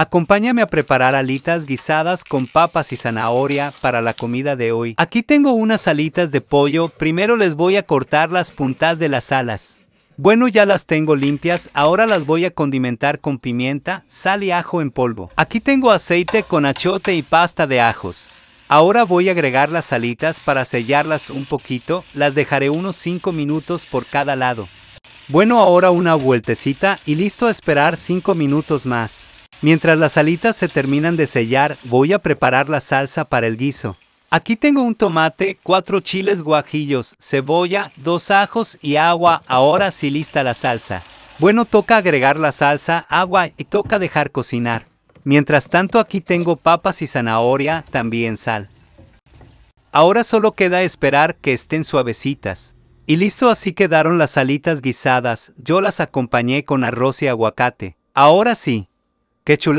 Acompáñame a preparar alitas guisadas con papas y zanahoria para la comida de hoy. Aquí tengo unas alitas de pollo, primero les voy a cortar las puntas de las alas. Bueno ya las tengo limpias, ahora las voy a condimentar con pimienta, sal y ajo en polvo. Aquí tengo aceite con achote y pasta de ajos. Ahora voy a agregar las alitas para sellarlas un poquito, las dejaré unos 5 minutos por cada lado. Bueno ahora una vueltecita y listo a esperar 5 minutos más. Mientras las alitas se terminan de sellar, voy a preparar la salsa para el guiso. Aquí tengo un tomate, cuatro chiles guajillos, cebolla, dos ajos y agua. Ahora sí lista la salsa. Bueno, toca agregar la salsa, agua y toca dejar cocinar. Mientras tanto aquí tengo papas y zanahoria, también sal. Ahora solo queda esperar que estén suavecitas. Y listo así quedaron las alitas guisadas, yo las acompañé con arroz y aguacate. Ahora sí, Qué chula.